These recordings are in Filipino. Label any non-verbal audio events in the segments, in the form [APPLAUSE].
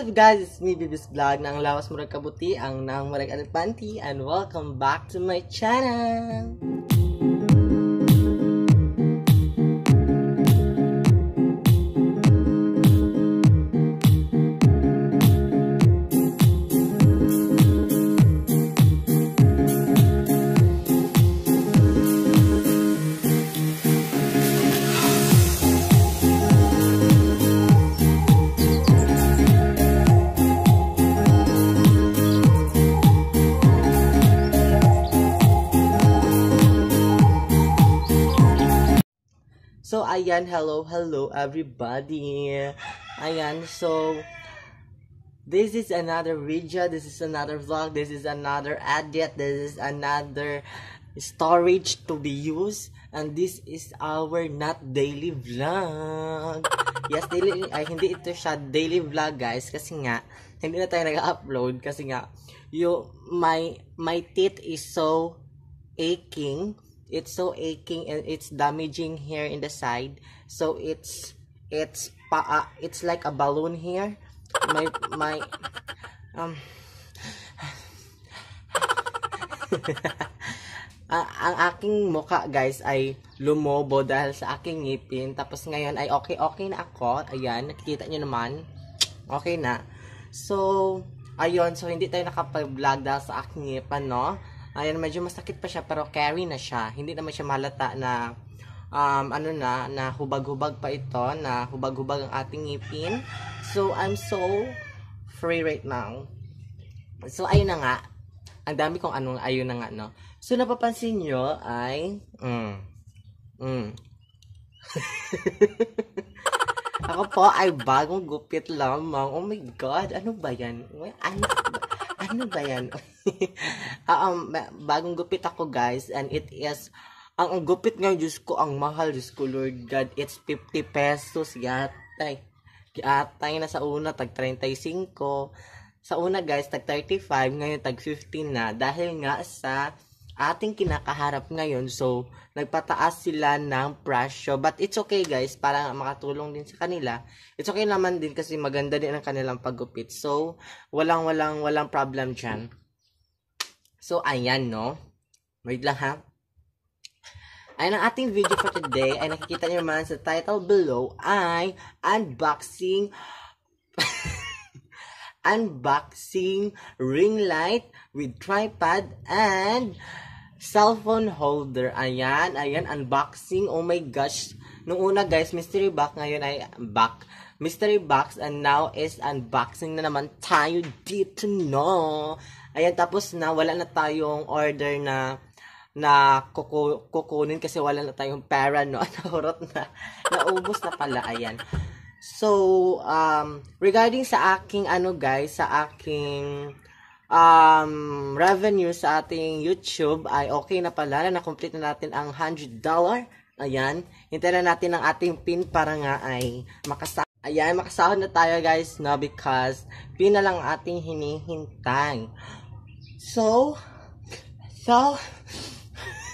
up guys, it's me Bibis Vlog ng Lawas Murag Kabuti, ang nang Murag Alipanti, and welcome back to my channel! ayan, hello, hello everybody. Ayan, so this is another video, this is another vlog, this is another edit, this is another storage to be used. And this is our not daily vlog. Yes, daily, ay hindi ito siya daily vlog guys kasi nga hindi na tayo nag-upload kasi nga yung my my teeth is so aching it's so aching and it's damaging here in the side so it's it's pa uh, it's like a balloon here my my um [LAUGHS] ah, ang aking mukha guys ay lumobo dahil sa aking ngipin tapos ngayon ay okay okay na ako ayan nakikita nyo naman okay na so ayun so hindi tayo nakapag vlog dahil sa aking ngipin no Ayan, medyo masakit pa siya pero carry na siya. Hindi naman siya malata na um, ano na, na hubag-hubag pa ito, na hubag-hubag ang ating ngipin. So, I'm so free right now. So, ayun na nga. Ang dami kong anong ayun na nga, no? So, napapansin nyo ay, mm, mm. [LAUGHS] Ako po ay bagong gupit lamang. Oh my God, ano ba yan? Ano ano ba yan? [LAUGHS] Ah, um, bagong gupit ako guys and it is ang, ang gupit ng Diyos ko ang mahal Diyos ko Lord God it's 50 pesos yatay yatay na sa una tag 35 sa una guys tag 35 ngayon tag 15 na dahil nga sa ating kinakaharap ngayon. So, nagpataas sila ng presyo. But it's okay guys, para makatulong din sa kanila. It's okay naman din kasi maganda din ang kanilang paggupit. So, walang walang walang problem dyan. So, ayan no. Wait lang ha. Ayan ang ating video for today ay nakikita nyo man sa title below ay unboxing [LAUGHS] unboxing ring light with tripod and cellphone holder. Ayan, ayan, unboxing. Oh my gosh. Nung una guys, mystery box. Ngayon ay back. Mystery box and now is unboxing na naman tayo dito, no? Ayan, tapos na, wala na tayong order na na kuku kukunin kasi wala na tayong pera, no? [LAUGHS] Nahurot na. Naubos na pala, ayan. So, um, regarding sa aking, ano guys, sa aking um, revenue sa ating YouTube ay okay na pala na complete na natin ang $100. Ayan. Hintayin na natin ang ating pin para nga ay makasama. Ayan, makasahod na tayo guys, no? Because pin na lang ating hinihintay. So, so,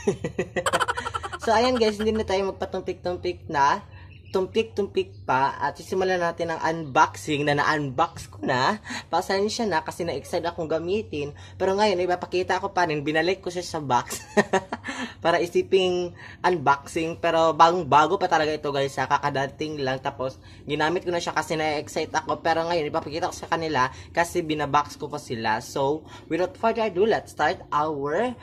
[LAUGHS] so ayan guys, hindi na tayo magpatumpik-tumpik na tumpik-tumpik pa at sisimulan natin ang unboxing na na-unbox ko na. Pasensya na kasi na excite akong gamitin. Pero ngayon, ipapakita ko pa rin. Binalik ko siya sa box [LAUGHS] para isiping unboxing. Pero bagong bago pa talaga ito guys. Kakadating lang. Tapos ginamit ko na siya kasi na-excite ako. Pero ngayon, ipapakita ko sa kanila kasi binabox ko pa sila. So, without further ado, let's start our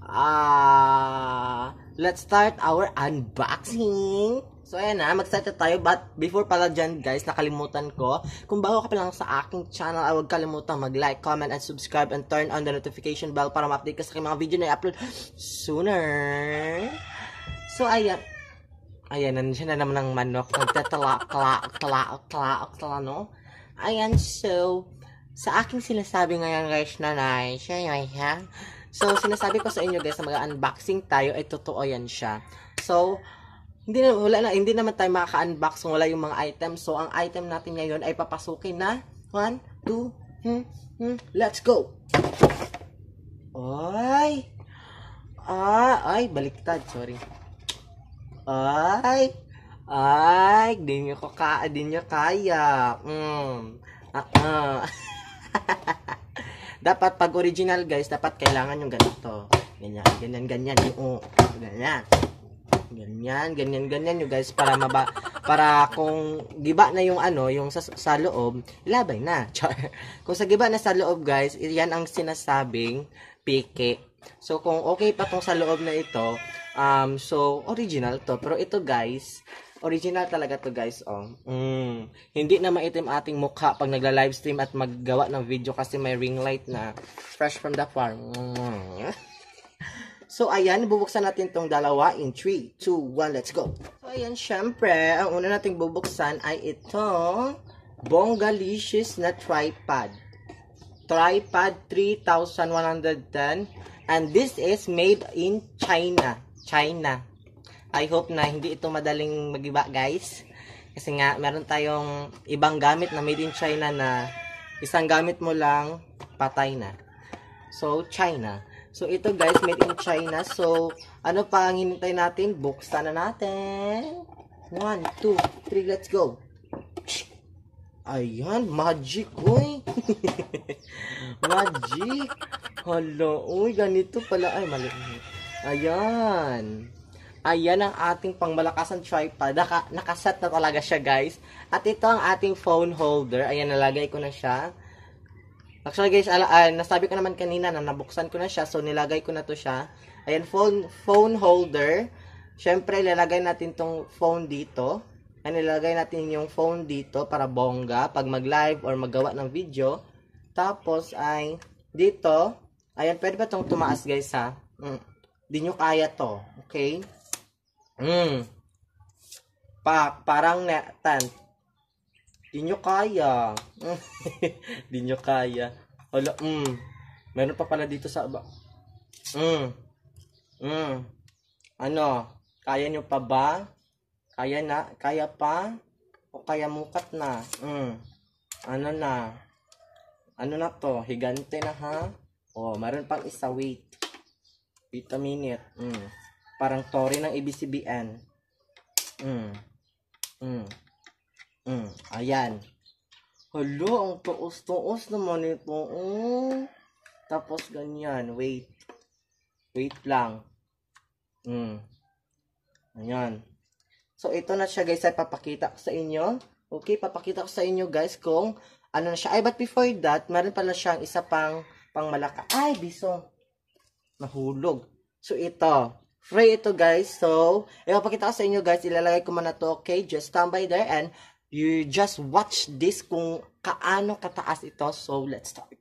uh, let's start our unboxing. So, ayan na, mag-set tayo. But, before pala dyan, guys, nakalimutan ko. Kung bago ka pa lang sa aking channel, ay ah, huwag kalimutan mag-like, comment, and subscribe, and turn on the notification bell para ma-update ka sa aking mga video na i-upload sooner. So, ayan. Ayan, nandiyan na naman ng manok. Nagtatala, tala, tala, tala, tala, no? Ayan, so, sa aking sinasabi ngayon, guys, na nice. So, sinasabi ko sa inyo, guys, na mag-unboxing tayo. Ay, eh, totoo yan siya. So, hindi na, wala na, hindi naman tayo makaka-unbox kung wala yung mga items. So, ang item natin ngayon ay papasukin na 1, 2, hmm, hmm, let's go! Ay! Ah, ay, baliktad, sorry. Ay! Ay, di nyo ko ka, di nyo kaya. Mm. Ah, ah. [LAUGHS] dapat pag original guys, dapat kailangan yung ganito. Ganyan, ganyan, ganyan. Oo, ganyan. Ganyan, ganyan, ganyan you guys para maba para kung giba na yung ano, yung sa, sa loob, labay na. [LAUGHS] Char. Kung sa giba na sa loob guys, yan ang sinasabing pike. So kung okay pa tong sa loob na ito, um so original to. Pero ito guys, original talaga to guys oh. Mm. Hindi na maitim ating mukha pag nagla-livestream at maggawa ng video kasi may ring light na fresh from the farm. Mm. [LAUGHS] So, ayan, bubuksan natin tong dalawa in 3, 2, 1, let's go. So, ayan, syempre, ang una nating bubuksan ay itong Bongalicious na tripod. Tripod 3110 and this is made in China. China. I hope na hindi ito madaling magiba, guys. Kasi nga, meron tayong ibang gamit na made in China na isang gamit mo lang, patay na. So, China. So, ito guys, made in China. So, ano pa ang hinintay natin? Buksan na natin. 1, 2, 3, let's go. Ayan, magic, uy. [LAUGHS] magic. Hello, uy, ganito pala. Ay, mali. Ayan. Ayan ang ating pangmalakasan tripod. Naka, nakaset na talaga siya, guys. At ito ang ating phone holder. Ayan, nalagay ko na siya. Actually guys, ala, uh, nasabi ko naman kanina na nabuksan ko na siya. So nilagay ko na to siya. Ayan, phone, phone holder. Siyempre, ilalagay natin tong phone dito. Ayan, ilalagay natin yung phone dito para bongga pag mag-live or maggawa ng video. Tapos ay dito, ayan, pwede ba tong tumaas guys ha? Mm. Di nyo kaya to. Okay? Mm. Pa parang netan Di nyo kaya. [LAUGHS] Di nyo kaya. Hala, mm. Meron pa pala dito sa aba. Mm. Mm. Ano? Kaya nyo pa ba? Kaya na? Kaya pa? O kaya mukat na? Mm. Ano na? Ano na to? Higante na ha? Oh, meron pang isa. Wait. Wait a minute. Mm. Parang tori ng ABCBN. Mm. Mm. Mm, ayan. Hala, ang tuos-tuos naman ito. Mm. Tapos ganyan. Wait. Wait lang. Mm. Ayan. So, ito na siya guys. Ay, papakita ko sa inyo. Okay, papakita ko sa inyo guys kung ano na siya. Ay, but before that, meron pala siyang isa pang pang malaka. Ay, biso. Nahulog. So, ito free ito guys. So, ipapakita ko sa inyo guys. Ilalagay ko muna to. Okay, just stand by there and You just watch this kung kaano kataas ito. So, let's start.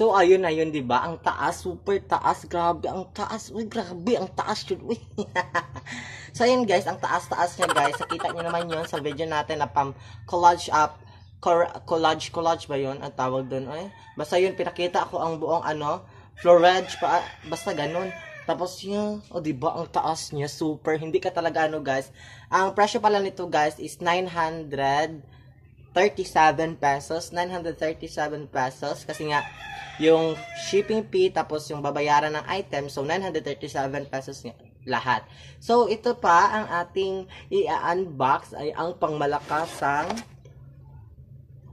So, ayun na yun, di ba? Ang taas, super taas. Grabe, ang taas. Uy, grabe, ang taas yun. Uy. [LAUGHS] so, ayun guys, ang taas-taas niya guys. Nakita niyo naman yun sa video natin na pam collage up. Collage, collage ba 'yon Ang tawag doon, eh. Basta yun, pinakita ko ang buong ano, florage pa. Basta ganun. Tapos yun, yeah, o oh, diba, ang taas niya, super. Hindi ka talaga ano guys. Ang presyo pala nito guys is 900 37 pesos, 937 pesos kasi nga yung shipping fee tapos yung babayaran ng item so 937 pesos nga lahat. So ito pa ang ating i-unbox ay ang pangmalakasang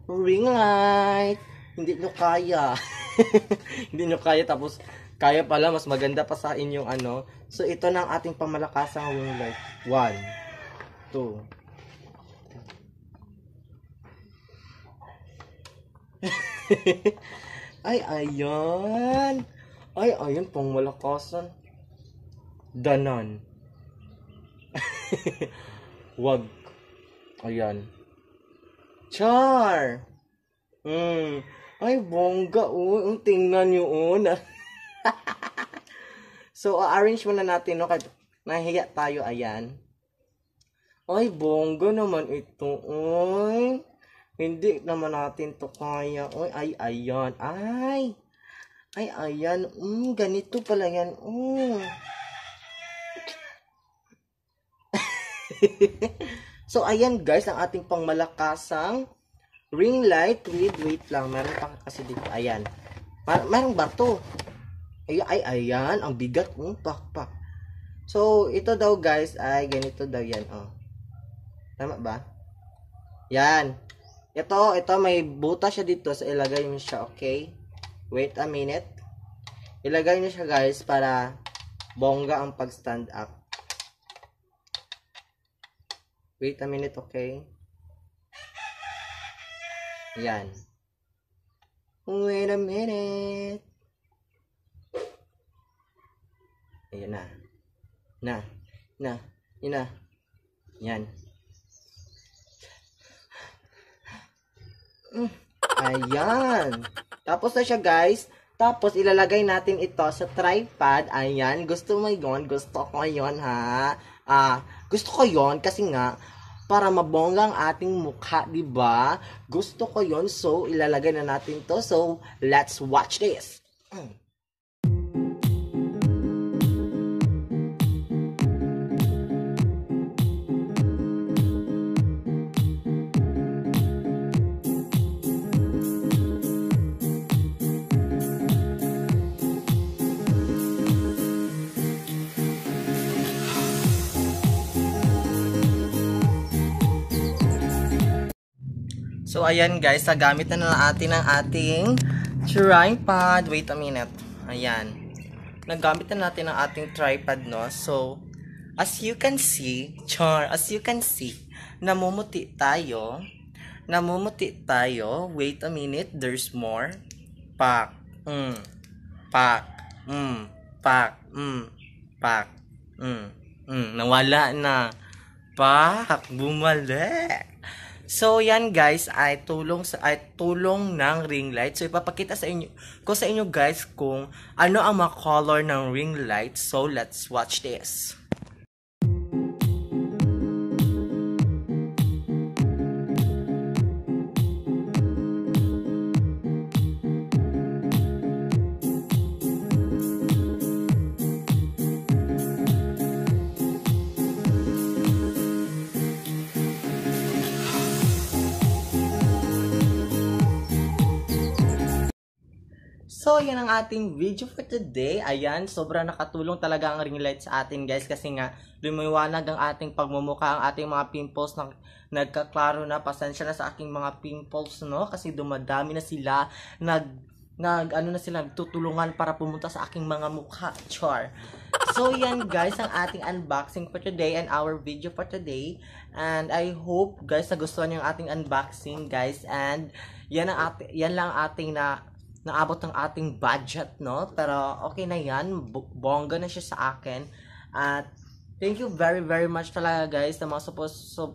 ring light. Hindi nyo kaya. [LAUGHS] Hindi nyo kaya tapos kaya pala mas maganda pa sa inyong ano. So ito na ang ating pangmalakasang ring light. 1 2 [LAUGHS] Ay, ayun. Ay, ayun, pang malakasan. Danan. [LAUGHS] Wag. Ayan. Char! Mm. Ay, bongga. Oh. Tingnan nyo. Oh. so, uh, arrange muna natin. No? Kahit nahiya tayo. Ayan. Ay, bongga naman ito. Ay. Hindi naman natin to kaya. Uy, ay, ayan. Ay! Ay, ayan. Mm, ganito pala yan. Mm. [LAUGHS] so, ayan guys, ang ating pangmalakasang ring light with weight lang. Meron pa kasi dito. Ayan. Mar merong barto. Ay, ay, ayan. Ang bigat. Mm, pak, pak. So, ito daw guys ay ganito daw yan. Oh. Tama ba? Yan. Ito, ito may buta siya dito. So, ilagay niyo siya, okay? Wait a minute. Ilagay niyo siya, guys, para bongga ang pag-stand up. Wait a minute, okay? Yan. Wait a minute. Ayan na. Na. Na. Yan na. Yan. Ayan. Tapos na siya, guys. Tapos, ilalagay natin ito sa tripod. Ayan. Gusto mo yon Gusto ko yon ha? Ah, gusto ko yon kasi nga, para mabongga ang ating mukha, di ba? Gusto ko yon So, ilalagay na natin to. So, let's watch this. Mm. So, ayan guys, nagamit na natin ang ating tripod. Wait a minute. Ayan. Nagamit na natin ang ating tripod, no? So, as you can see, char, as you can see, namumuti tayo. Namumuti tayo. Wait a minute, there's more. Pak, mm, pak, mm, pak, mm, pak, mm, mm. Nawala na. Pak, bumalik. So, yan guys, ay tulong sa ay tulong ng ring light. So, ipapakita sa inyo ko sa inyo guys kung ano ang mga color ng ring light. So, let's watch this. So, yan ang ating video for today. Ayan, sobra nakatulong talaga ang ring light sa atin guys kasi nga lumiwanag ang ating pagmumuka, ang ating mga pimples na nagkaklaro na. Pasensya na sa aking mga pimples, no? Kasi dumadami na sila. Nag nag ano na sila tutulungan para pumunta sa aking mga mukha char so yan guys ang ating unboxing for today and our video for today and I hope guys nagustuhan yung ating unboxing guys and yan ang ating, yan lang ating na naabot ng ating budget, no? Pero okay na yan, bongga na siya sa akin. At thank you very very much talaga guys na mga su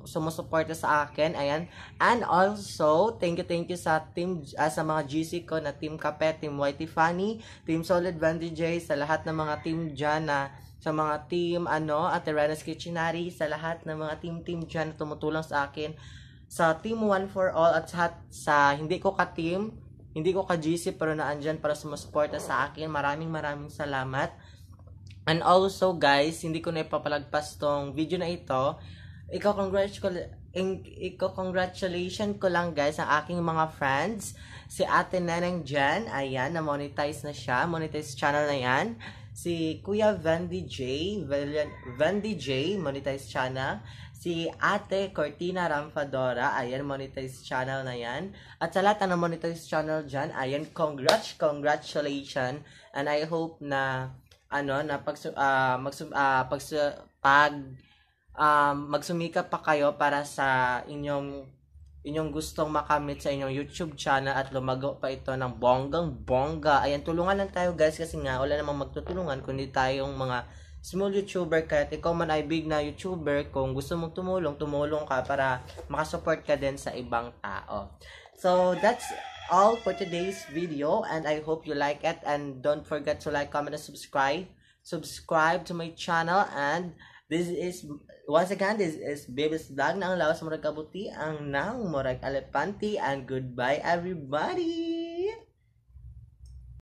sumusuporta sa akin. Ayan. And also, thank you thank you sa team uh, sa mga GC ko na Team Kape, Team Whitey Funny, Team Solid Vandy J, sa lahat ng mga team dyan na sa mga team ano, at Rena's Kitchenary, sa lahat ng mga team-team dyan na tumutulong sa akin sa Team One for All at sa, sa hindi ko ka-team hindi ko ka-GC pero naandyan para sumusuporta sa akin. Maraming maraming salamat. And also guys, hindi ko na ipapalagpas tong video na ito. Ikaw congratulations Iko-congratulation ko lang guys ang aking mga friends. Si Ate Neneng Jan, ayan, na-monetize na siya. Monetize channel na yan si Kuya Vandy J, Vandy J, monetize channel, si Ate Cortina Ramfadora, ayan, monetize channel na yan. At sa lahat ng monetize channel dyan, ayan, congrats, congratulations, and I hope na, ano, na pag, uh, ah, mag, uh, ah, pag, pag, um, magsumikap pa kayo para sa inyong inyong gustong makamit sa inyong YouTube channel at lumago pa ito ng bonggang bongga. Ayan, tulungan lang tayo guys kasi nga wala namang magtutulungan kundi tayong mga small YouTuber kahit ikaw man ay big na YouTuber kung gusto mong tumulong, tumulong ka para makasupport ka din sa ibang tao. So, that's all for today's video and I hope you like it and don't forget to like, comment, and subscribe. Subscribe to my channel and This is, once again, this is Baby's Vlog na ang lawas murag kabuti ang nang murag elepanti and goodbye everybody!